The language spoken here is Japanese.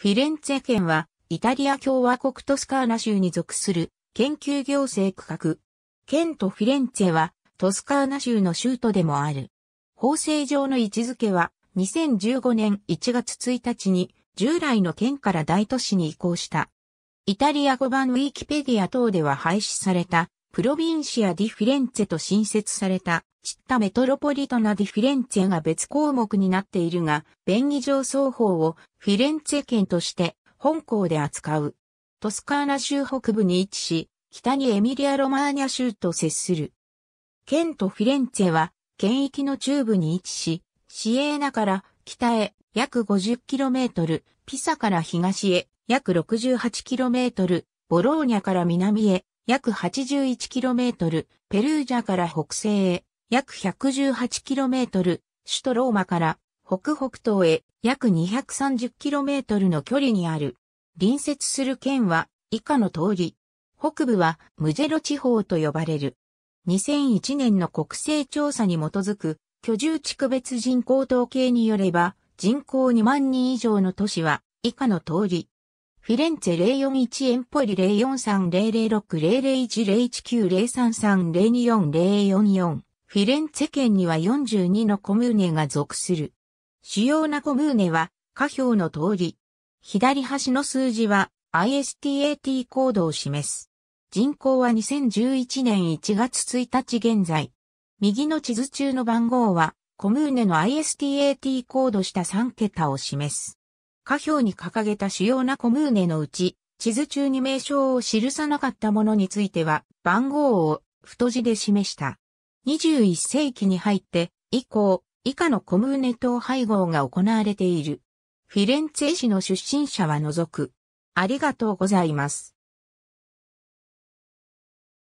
フィレンツェ県は、イタリア共和国トスカーナ州に属する研究行政区画。県とフィレンツェは、トスカーナ州の州都でもある。法制上の位置づけは、2015年1月1日に、従来の県から大都市に移行した。イタリア語版ウィキペディア等では廃止されたプロビンシア・ディ・フィレンツェと新設された、チッタ・メトロポリトナ・ディ・フィレンツェが別項目になっているが、便宜上双方をフィレンツェ県として本校で扱う。トスカーナ州北部に位置し、北にエミリア・ロマーニャ州と接する。県とフィレンツェは、県域の中部に位置し、シエーナから北へ約 50km、ピサから東へ約 68km、ボローニャから南へ約 81km、ペルージャから北西へ、約 118km、首都ローマから北北東へ約 230km の距離にある。隣接する県は以下の通り。北部はムジェロ地方と呼ばれる。2001年の国勢調査に基づく居住地区別人口統計によれば人口2万人以上の都市は以下の通り。フィレンツェ041エンポリ0430060010903302404フィレンツェ県には42のコムーネが属する。主要なコムーネは、下表の通り。左端の数字は ISTAT コードを示す。人口は2011年1月1日現在。右の地図中の番号は、コムーネの ISTAT コードした3桁を示す。下表に掲げた主要なコムーネのうち、地図中に名称を記さなかったものについては、番号を太字で示した。21世紀に入って、以降、以下のコムーネ等配合が行われている。フィレンツェ市の出身者は除く。ありがとうございます。